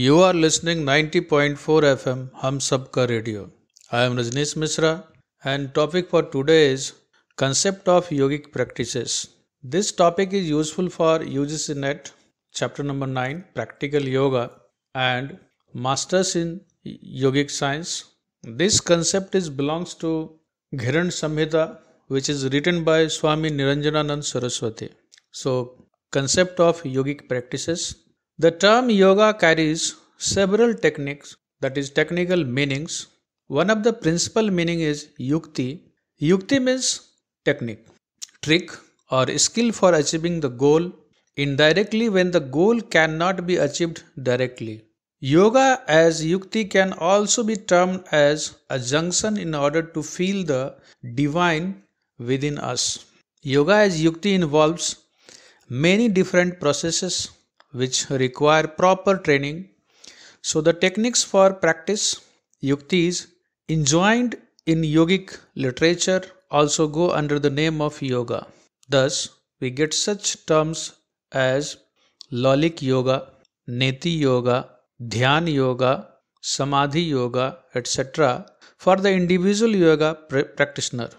You are listening 90.4 FM Hum Sabka Radio. I am Rajnish Mishra and topic for today is concept of yogic practices. This topic is useful for UGC NET chapter number 9 practical yoga and masters in yogic science. This concept is belongs to Ghiran Samhita which is written by Swami Niranjananand Saraswati. So concept of yogic practices the term yoga carries several techniques, that is, technical meanings. One of the principal meaning is yukti. Yukti means technique, trick, or skill for achieving the goal indirectly when the goal cannot be achieved directly. Yoga as yukti can also be termed as a junction in order to feel the divine within us. Yoga as yukti involves many different processes which require proper training. So, the techniques for practice yuktis enjoined in yogic literature also go under the name of yoga. Thus, we get such terms as Lolic Yoga, Neti Yoga, Dhyan Yoga, Samadhi Yoga, etc. for the individual yoga practitioner.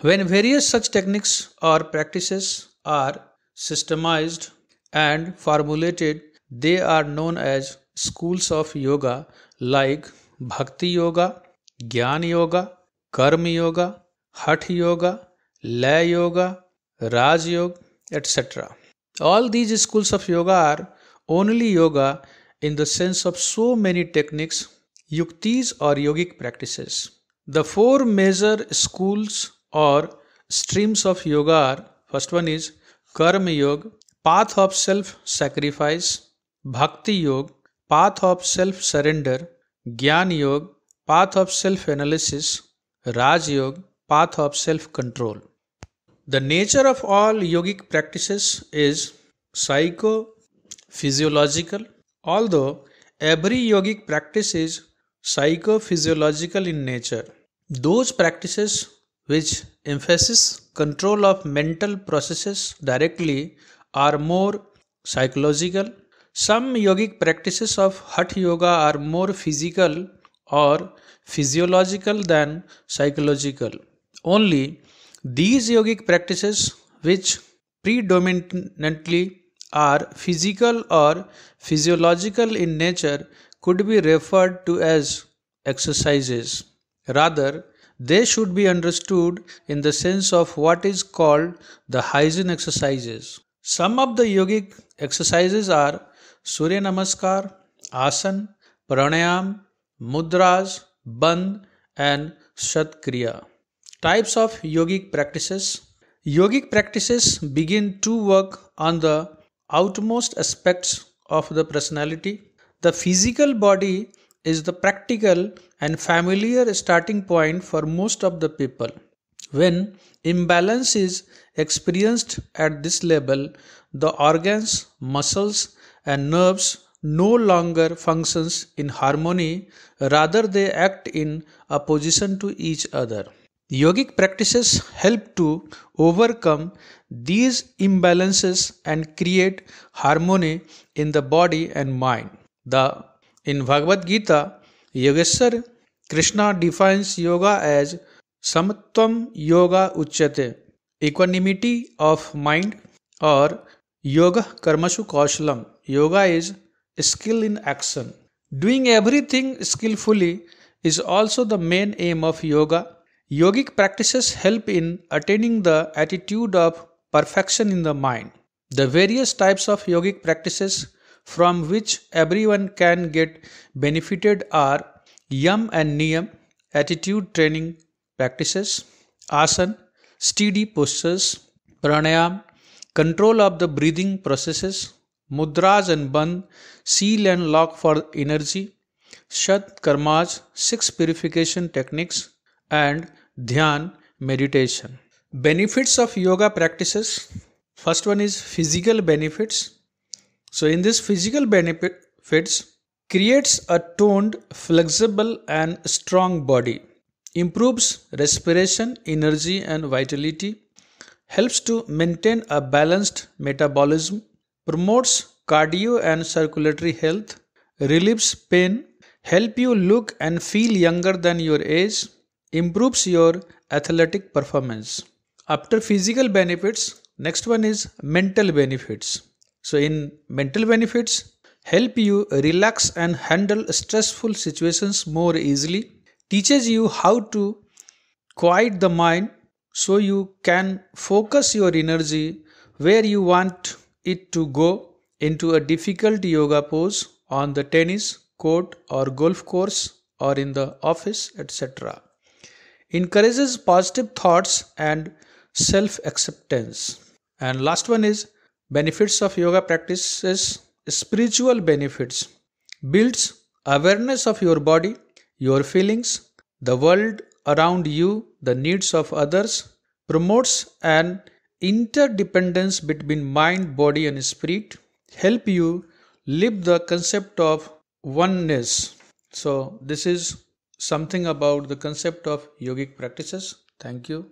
When various such techniques or practices are systemized and formulated, they are known as schools of yoga like Bhakti Yoga, Gyan Yoga, Karma Yoga, Hatha Yoga, Lay Yoga, Raj Yoga, etc. All these schools of yoga are only yoga in the sense of so many techniques, yuktis, or yogic practices. The four major schools or streams of yoga are first one is Karma Yoga, path of self sacrifice Bhakti Yoga path of self surrender Jnana Yoga path of self analysis Rajayoga path of self control the nature of all yogic practice is psycho physiological although every yogic practice is psycho physiological in nature those practice which emphasis control of mental processes directly are more psychological. Some yogic practices of Hatha Yoga are more physical or physiological than psychological. Only these yogic practices which predominantly are physical or physiological in nature could be referred to as exercises. Rather, they should be understood in the sense of what is called the hygiene exercises. Some of the yogic exercises are Surya Namaskar, Asan, Pranayam, Mudras, band, and Shatkriya. Types of yogic practices Yogic practices begin to work on the outmost aspects of the personality. The physical body is the practical and familiar starting point for most of the people. When imbalance is experienced at this level, the organs, muscles and nerves no longer functions in harmony rather they act in opposition to each other. Yogic practices help to overcome these imbalances and create harmony in the body and mind. The in Bhagavad Gita, Yogeshwar Krishna defines yoga as Samatvam Yoga Uchyate Equanimity of mind or Yoga Karmasu Kaushalam. Yoga is skill in action. Doing everything skillfully is also the main aim of yoga. Yogic practices help in attaining the attitude of perfection in the mind. The various types of yogic practices from which everyone can get benefited are yam and niyam, attitude training, practices, asana, steady postures, pranayam, control of the breathing processes, mudras and bandh, seal and lock for energy, shat karmas, six purification techniques, and dhyan meditation. Benefits of yoga practices. First one is physical benefits. So in this physical benefits creates a toned, flexible and strong body improves respiration, energy, and vitality, helps to maintain a balanced metabolism, promotes cardio and circulatory health, relieves pain, help you look and feel younger than your age, improves your athletic performance. After physical benefits, next one is mental benefits. So in mental benefits, help you relax and handle stressful situations more easily teaches you how to quiet the mind so you can focus your energy where you want it to go into a difficult yoga pose on the tennis court or golf course or in the office etc encourages positive thoughts and self acceptance and last one is benefits of yoga practices spiritual benefits builds awareness of your body your feelings, the world around you, the needs of others, promotes an interdependence between mind, body, and spirit, help you live the concept of oneness. So, this is something about the concept of yogic practices. Thank you.